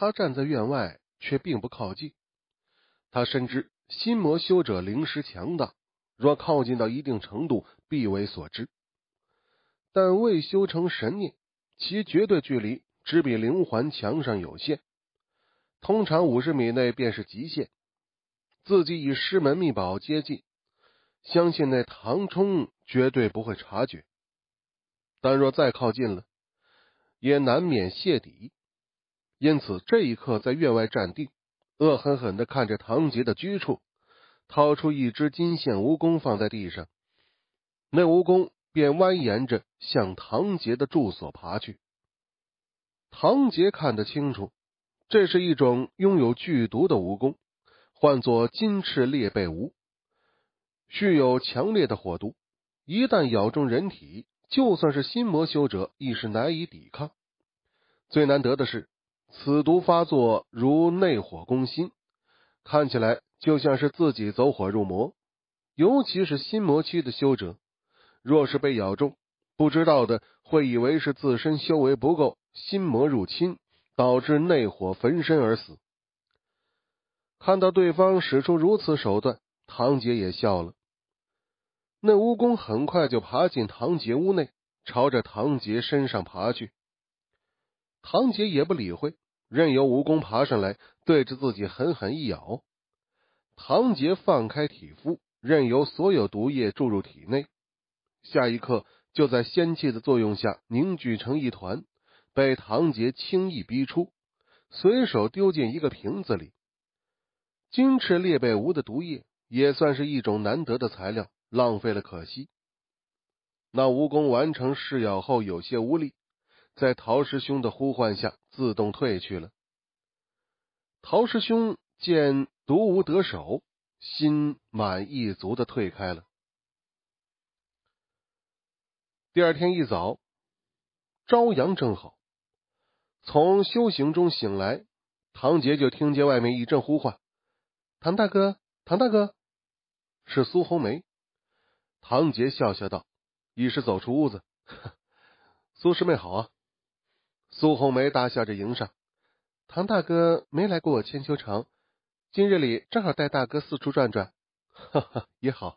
他站在院外，却并不靠近。他深知心魔修者灵识强大，若靠近到一定程度，必为所知。但未修成神念，其绝对距离只比灵环墙上有限，通常五十米内便是极限。自己以师门秘宝接近，相信那唐冲绝对不会察觉。但若再靠近了，也难免泄底。因此，这一刻在院外站定，恶狠狠的看着唐杰的居处，掏出一只金线蜈蚣放在地上，那蜈蚣便蜿蜒着向唐杰的住所爬去。唐杰看得清楚，这是一种拥有剧毒的蜈蚣，唤作金翅裂背蜈，蓄有强烈的火毒，一旦咬中人体，就算是心魔修者亦是难以抵抗。最难得的是。此毒发作如内火攻心，看起来就像是自己走火入魔。尤其是心魔区的修者，若是被咬中，不知道的会以为是自身修为不够，心魔入侵导致内火焚身而死。看到对方使出如此手段，唐杰也笑了。那蜈蚣很快就爬进唐杰屋内，朝着唐杰身上爬去。唐杰也不理会，任由蜈蚣爬上来，对着自己狠狠一咬。唐杰放开体肤，任由所有毒液注入体内。下一刻，就在仙气的作用下凝聚成一团，被唐杰轻易逼出，随手丢进一个瓶子里。金翅裂背蜈的毒液也算是一种难得的材料，浪费了可惜。那蜈蚣完成噬咬后，有些无力。在陶师兄的呼唤下，自动退去了。陶师兄见毒无得手，心满意足的退开了。第二天一早，朝阳正好，从修行中醒来，唐杰就听见外面一阵呼唤：“唐大哥，唐大哥！”是苏红梅。唐杰笑笑道：“已是走出屋子，苏师妹好。”啊！苏红梅大笑着迎上，唐大哥没来过我千秋城，今日里正好带大哥四处转转，哈哈，也好。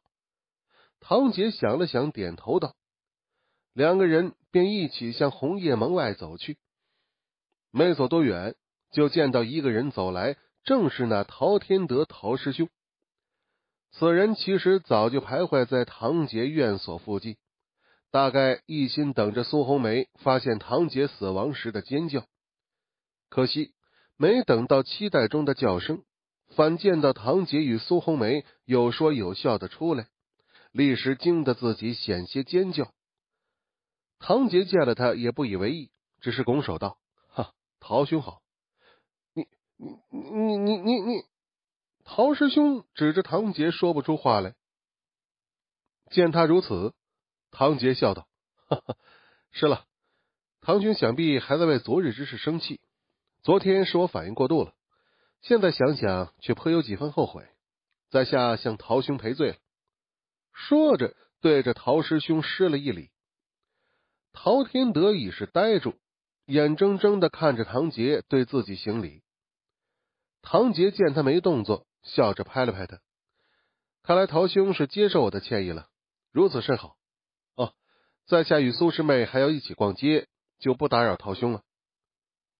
唐杰想了想，点头道：“两个人便一起向红叶门外走去。”没走多远，就见到一个人走来，正是那陶天德陶师兄。此人其实早就徘徊在唐杰院所附近。大概一心等着苏红梅发现堂姐死亡时的尖叫，可惜没等到期待中的叫声，反见到堂姐与苏红梅有说有笑的出来，立时惊得自己险些尖叫。堂姐见了他也不以为意，只是拱手道：“哈，陶兄好。”你你你你你你，陶师兄指着堂姐说不出话来。见他如此。唐杰笑道：“哈哈，是了，唐兄想必还在为昨日之事生气。昨天是我反应过度了，现在想想却颇有几分后悔。在下向陶兄赔罪了。”说着，对着陶师兄施了一礼。陶天德已是呆住，眼睁睁的看着唐杰对自己行礼。唐杰见他没动作，笑着拍了拍他：“看来陶兄是接受我的歉意了，如此甚好。”在下与苏师妹还要一起逛街，就不打扰陶兄了。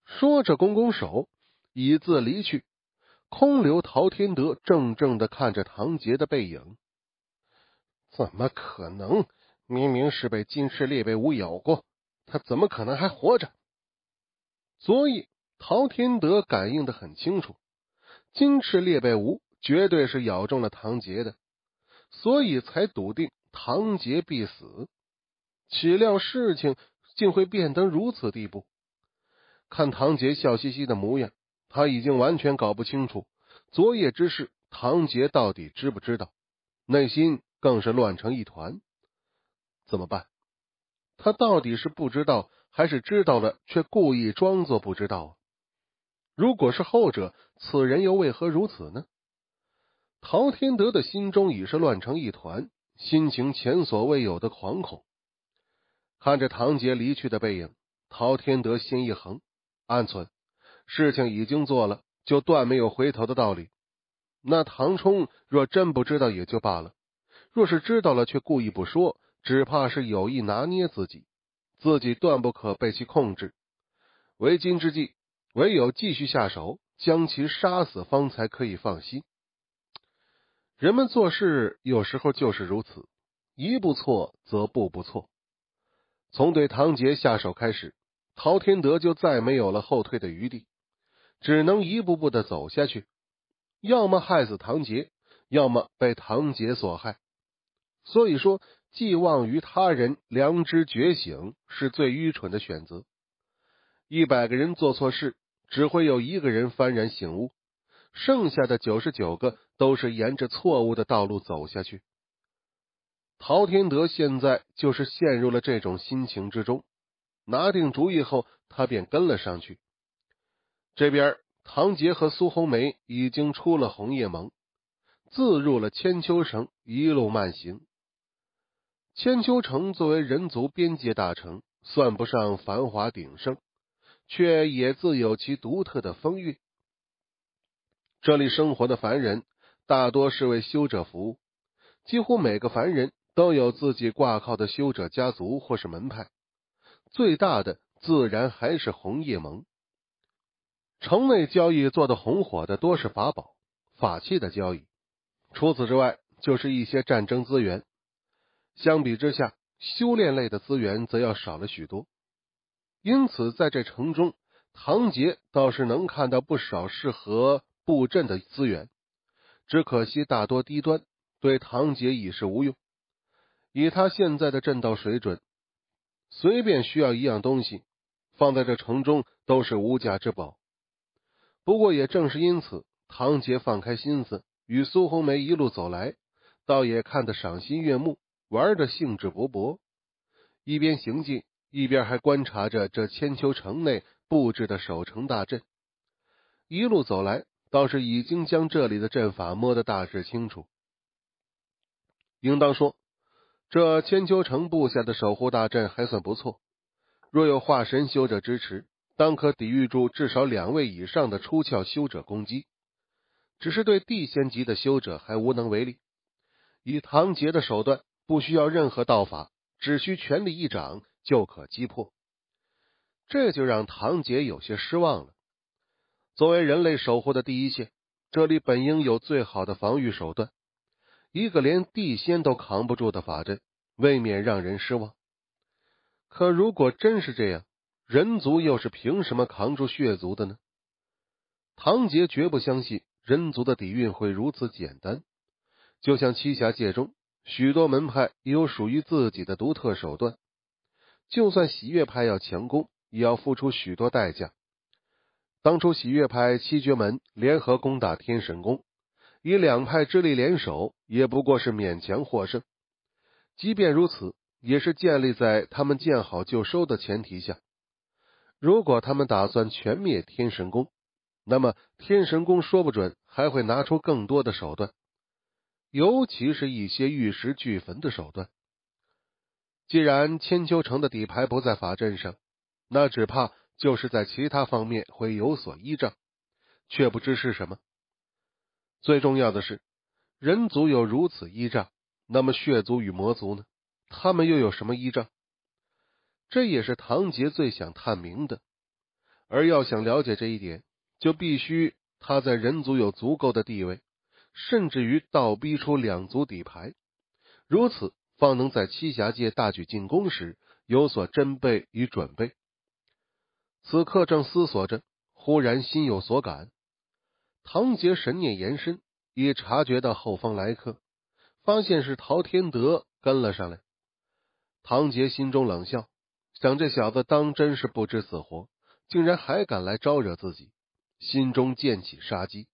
说着，拱拱手，以字离去，空留陶天德怔怔的看着唐杰的背影。怎么可能？明明是被金翅猎背乌咬过，他怎么可能还活着？所以陶天德感应的很清楚，金翅猎背乌绝对是咬中了唐杰的，所以才笃定唐杰必死。岂料事情竟会变得如此地步！看唐杰笑嘻嘻的模样，他已经完全搞不清楚昨夜之事，唐杰到底知不知道？内心更是乱成一团。怎么办？他到底是不知道，还是知道了却故意装作不知道？如果是后者，此人又为何如此呢？陶天德的心中已是乱成一团，心情前所未有的惶恐。看着唐杰离去的背影，陶天德心一横，暗存：事情已经做了，就断没有回头的道理。那唐冲若真不知道也就罢了，若是知道了却故意不说，只怕是有意拿捏自己，自己断不可被其控制。为今之计，唯有继续下手，将其杀死，方才可以放心。人们做事有时候就是如此，一步错，则步步错。从对唐杰下手开始，陶天德就再没有了后退的余地，只能一步步的走下去，要么害死唐杰，要么被唐杰所害。所以说，寄望于他人良知觉醒是最愚蠢的选择。一百个人做错事，只会有一个人幡然醒悟，剩下的九十九个都是沿着错误的道路走下去。陶天德现在就是陷入了这种心情之中，拿定主意后，他便跟了上去。这边唐杰和苏红梅已经出了红叶盟，自入了千秋城，一路慢行。千秋城作为人族边界大城，算不上繁华鼎盛，却也自有其独特的风韵。这里生活的凡人大多是为修者服务，几乎每个凡人。都有自己挂靠的修者家族或是门派，最大的自然还是红叶盟。城内交易做的红火的多是法宝、法器的交易，除此之外就是一些战争资源。相比之下，修炼类的资源则要少了许多。因此，在这城中，唐杰倒是能看到不少适合布阵的资源，只可惜大多低端，对唐杰已是无用。以他现在的阵道水准，随便需要一样东西，放在这城中都是无价之宝。不过，也正是因此，唐杰放开心思，与苏红梅一路走来，倒也看得赏心悦目，玩的兴致勃勃。一边行进，一边还观察着这千秋城内布置的守城大阵。一路走来，倒是已经将这里的阵法摸得大致清楚。应当说。这千秋城布下的守护大阵还算不错，若有化神修者支持，当可抵御住至少两位以上的出窍修者攻击。只是对地仙级的修者还无能为力。以唐杰的手段，不需要任何道法，只需全力一掌就可击破。这就让唐杰有些失望了。作为人类守护的第一线，这里本应有最好的防御手段。一个连地仙都扛不住的法阵，未免让人失望。可如果真是这样，人族又是凭什么扛住血族的呢？唐杰绝不相信人族的底蕴会如此简单。就像七侠界中，许多门派也有属于自己的独特手段。就算喜悦派要强攻，也要付出许多代价。当初喜悦派、七绝门联合攻打天神宫。以两派之力联手，也不过是勉强获胜。即便如此，也是建立在他们见好就收的前提下。如果他们打算全灭天神宫，那么天神宫说不准还会拿出更多的手段，尤其是一些玉石俱焚的手段。既然千秋城的底牌不在法阵上，那只怕就是在其他方面会有所依仗，却不知是什么。最重要的是，人族有如此依仗，那么血族与魔族呢？他们又有什么依仗？这也是唐杰最想探明的。而要想了解这一点，就必须他在人族有足够的地位，甚至于倒逼出两族底牌，如此方能在栖霞界大举进攻时有所珍备与准备。此刻正思索着，忽然心有所感。唐杰神念延伸，已察觉到后方来客，发现是陶天德跟了上来。唐杰心中冷笑，想这小子当真是不知死活，竟然还敢来招惹自己，心中溅起杀机。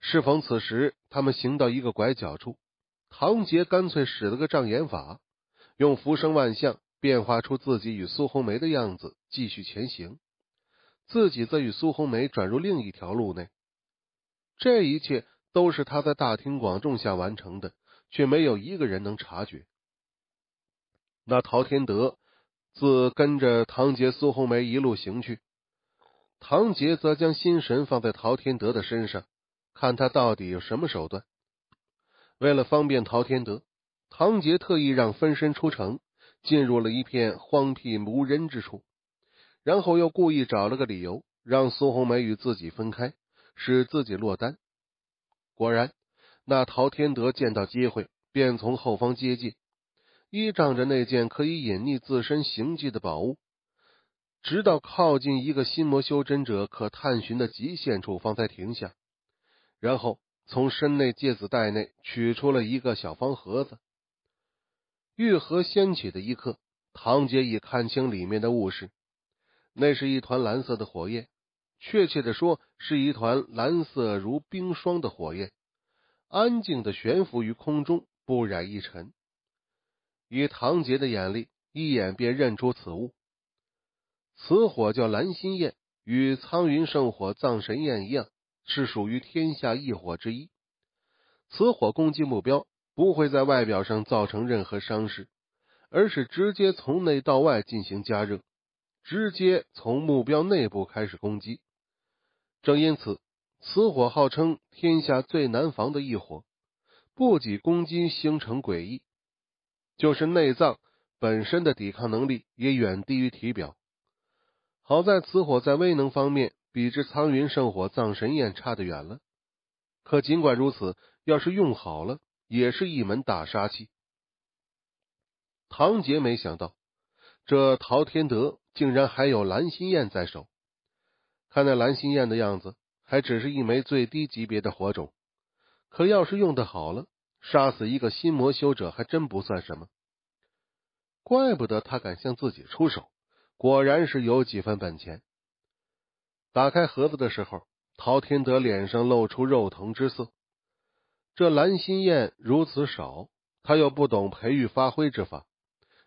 适逢此时，他们行到一个拐角处，唐杰干脆使了个障眼法，用浮生万象变化出自己与苏红梅的样子，继续前行。自己则与苏红梅转入另一条路内。这一切都是他在大庭广众下完成的，却没有一个人能察觉。那陶天德自跟着唐杰、苏红梅一路行去，唐杰则将心神放在陶天德的身上，看他到底有什么手段。为了方便陶天德，唐杰特意让分身出城，进入了一片荒僻无人之处，然后又故意找了个理由让苏红梅与自己分开。使自己落单。果然，那陶天德见到机会，便从后方接近，依仗着那件可以隐匿自身行迹的宝物，直到靠近一个心魔修真者可探寻的极限处方才停下，然后从身内戒子袋内取出了一个小方盒子。玉盒掀起的一刻，唐杰已看清里面的物事，那是一团蓝色的火焰。确切的说，是一团蓝色如冰霜的火焰，安静的悬浮于空中，不染一尘。以唐杰的眼力，一眼便认出此物。此火叫蓝心焰，与苍云圣火、藏神焰一样，是属于天下异火之一。此火攻击目标不会在外表上造成任何伤势，而是直接从内到外进行加热，直接从目标内部开始攻击。正因此，此火号称天下最难防的一火，不仅攻击星成诡异，就是内脏本身的抵抗能力也远低于体表。好在此火在威能方面比之苍云圣火藏神焰差得远了，可尽管如此，要是用好了，也是一门大杀器。唐杰没想到，这陶天德竟然还有蓝心焰在手。看那蓝心焰的样子，还只是一枚最低级别的火种。可要是用的好了，杀死一个心魔修者还真不算什么。怪不得他敢向自己出手，果然是有几分本钱。打开盒子的时候，陶天德脸上露出肉疼之色。这蓝心焰如此少，他又不懂培育发挥之法，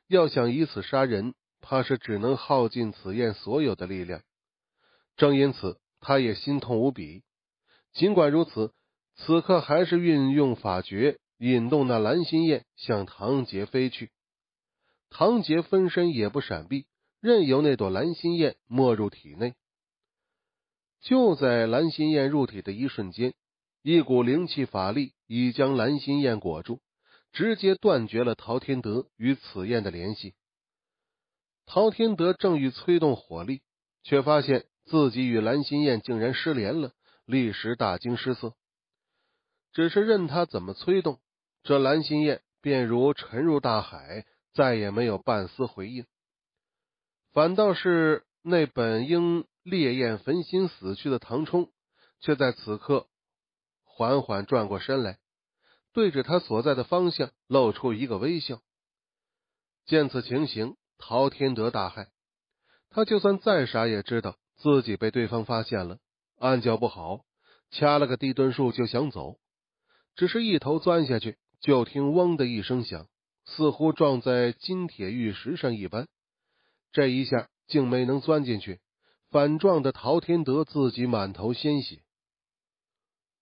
要想以此杀人，怕是只能耗尽此焰所有的力量。正因此，他也心痛无比。尽管如此，此刻还是运用法诀引动那蓝心焰向唐杰飞去。唐杰分身也不闪避，任由那朵蓝心焰没入体内。就在蓝心焰入体的一瞬间，一股灵气法力已将蓝心焰裹住，直接断绝了陶天德与此焰的联系。陶天德正欲催动火力，却发现。自己与蓝心燕竟然失联了，立时大惊失色。只是任他怎么催动，这蓝心燕便如沉入大海，再也没有半丝回应。反倒是那本应烈焰焚心死去的唐冲，却在此刻缓缓转过身来，对着他所在的方向露出一个微笑。见此情形，陶天德大骇，他就算再傻，也知道。自己被对方发现了，暗叫不好，掐了个地遁术就想走，只是一头钻下去，就听“嗡”的一声响，似乎撞在金铁玉石上一般。这一下竟没能钻进去，反撞的陶天德自己满头鲜血。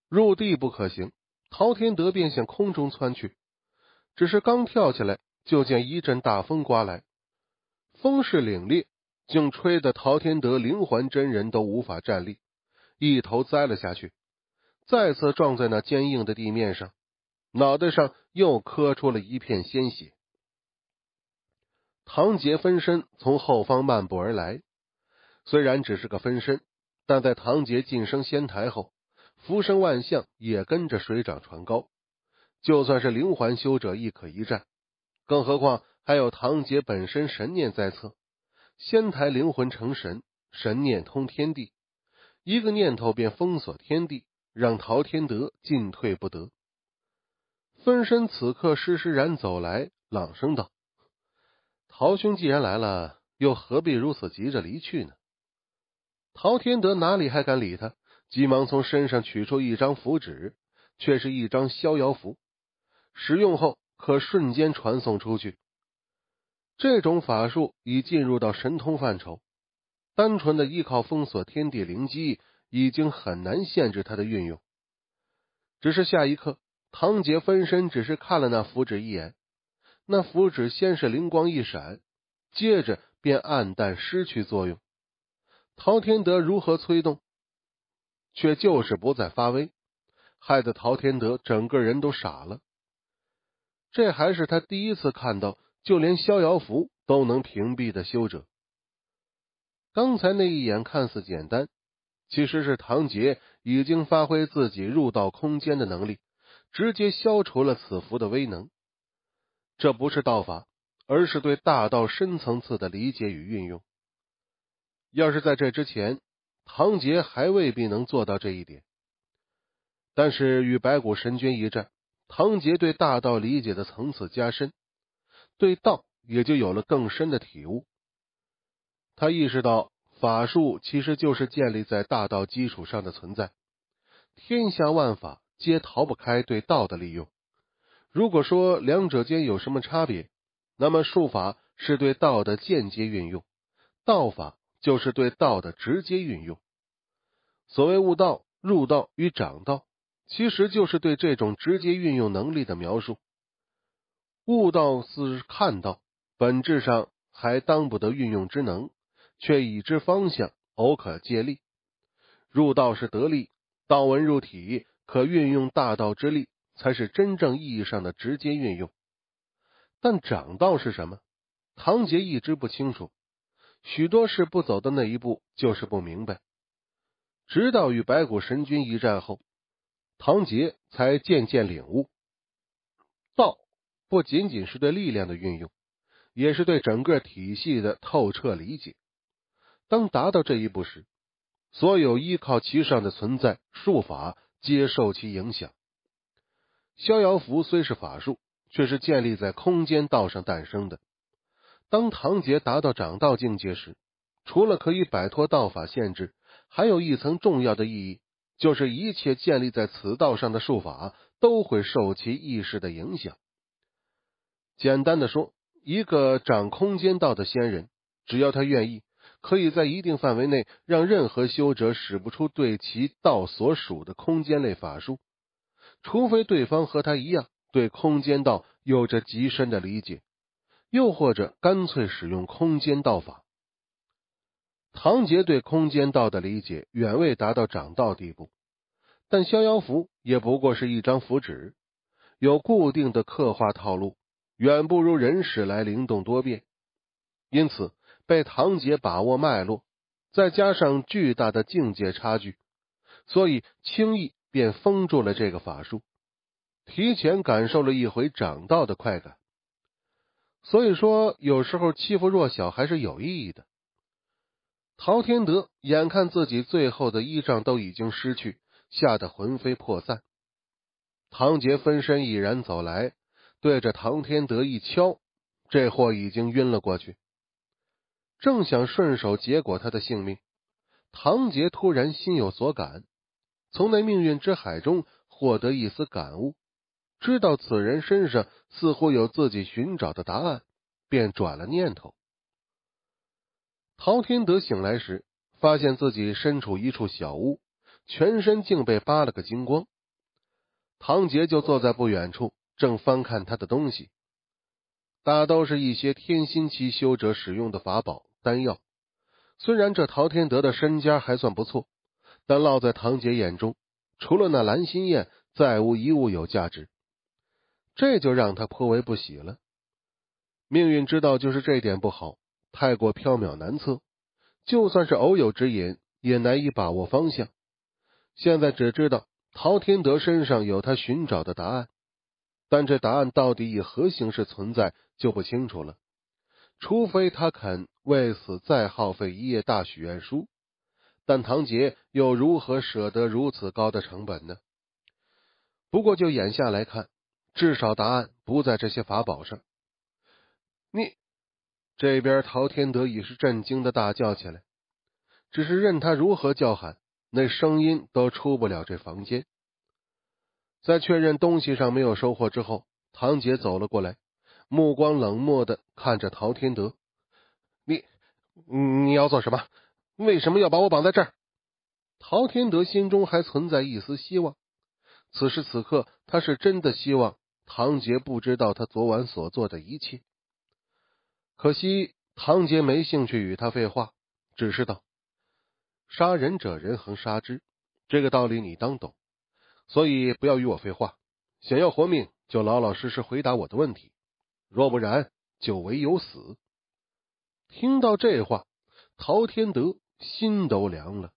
入地不可行，陶天德便向空中窜去，只是刚跳起来，就见一阵大风刮来，风势凛冽。竟吹得陶天德灵环真人都无法站立，一头栽了下去，再次撞在那坚硬的地面上，脑袋上又磕出了一片鲜血。唐杰分身从后方漫步而来，虽然只是个分身，但在唐杰晋升仙台后，浮生万象也跟着水涨船高，就算是灵环修者亦可一战，更何况还有唐杰本身神念在侧。仙台灵魂成神，神念通天地，一个念头便封锁天地，让陶天德进退不得。分身此刻施施然走来，朗声道：“陶兄既然来了，又何必如此急着离去呢？”陶天德哪里还敢理他，急忙从身上取出一张符纸，却是一张逍遥符，使用后可瞬间传送出去。这种法术已进入到神通范畴，单纯的依靠封锁天地灵机，已经很难限制它的运用。只是下一刻，唐姐分身只是看了那符纸一眼，那符纸先是灵光一闪，接着便暗淡，失去作用。陶天德如何催动，却就是不再发威，害得陶天德整个人都傻了。这还是他第一次看到。就连逍遥符都能屏蔽的修者，刚才那一眼看似简单，其实是唐杰已经发挥自己入道空间的能力，直接消除了此符的威能。这不是道法，而是对大道深层次的理解与运用。要是在这之前，唐杰还未必能做到这一点。但是与白骨神君一战，唐杰对大道理解的层次加深。对道也就有了更深的体悟。他意识到，法术其实就是建立在大道基础上的存在，天下万法皆逃不开对道的利用。如果说两者间有什么差别，那么术法是对道的间接运用，道法就是对道的直接运用。所谓悟道、入道与掌道，其实就是对这种直接运用能力的描述。悟道是看到，本质上还当不得运用之能，却已知方向，偶可借力；入道是得力，道文入体，可运用大道之力，才是真正意义上的直接运用。但掌道是什么？唐杰一直不清楚，许多事不走的那一步，就是不明白。直到与白骨神君一战后，唐杰才渐渐领悟。不仅仅是对力量的运用，也是对整个体系的透彻理解。当达到这一步时，所有依靠其上的存在术法皆受其影响。逍遥符虽是法术，却是建立在空间道上诞生的。当唐杰达到掌道境界时，除了可以摆脱道法限制，还有一层重要的意义，就是一切建立在此道上的术法都会受其意识的影响。简单的说，一个掌空间道的仙人，只要他愿意，可以在一定范围内让任何修者使不出对其道所属的空间类法术，除非对方和他一样对空间道有着极深的理解，又或者干脆使用空间道法。唐杰对空间道的理解远未达到掌道地步，但逍遥符也不过是一张符纸，有固定的刻画套路。远不如人使来灵动多变，因此被唐杰把握脉络，再加上巨大的境界差距，所以轻易便封住了这个法术，提前感受了一回掌道的快感。所以说，有时候欺负弱小还是有意义的。陶天德眼看自己最后的依仗都已经失去，吓得魂飞魄散。唐杰分身已然走来。对着唐天德一敲，这货已经晕了过去。正想顺手结果他的性命，唐杰突然心有所感，从那命运之海中获得一丝感悟，知道此人身上似乎有自己寻找的答案，便转了念头。唐天德醒来时，发现自己身处一处小屋，全身竟被扒了个精光。唐杰就坐在不远处。正翻看他的东西，大都是一些天心期修者使用的法宝、丹药。虽然这陶天德的身家还算不错，但落在唐杰眼中，除了那蓝心燕，再无一物有价值。这就让他颇为不喜了。命运之道就是这点不好，太过缥缈难测，就算是偶有指引，也难以把握方向。现在只知道陶天德身上有他寻找的答案。但这答案到底以何形式存在就不清楚了，除非他肯为此再耗费一页大许愿书。但唐杰又如何舍得如此高的成本呢？不过就眼下来看，至少答案不在这些法宝上。你这边陶天德已是震惊的大叫起来，只是任他如何叫喊，那声音都出不了这房间。在确认东西上没有收获之后，唐杰走了过来，目光冷漠的看着陶天德：“你，你要做什么？为什么要把我绑在这儿？”陶天德心中还存在一丝希望，此时此刻他是真的希望唐杰不知道他昨晚所做的一切。可惜唐杰没兴趣与他废话，只是道：“杀人者，人恒杀之，这个道理你当懂。”所以不要与我废话，想要活命就老老实实回答我的问题，若不然就唯有死。听到这话，陶天德心都凉了。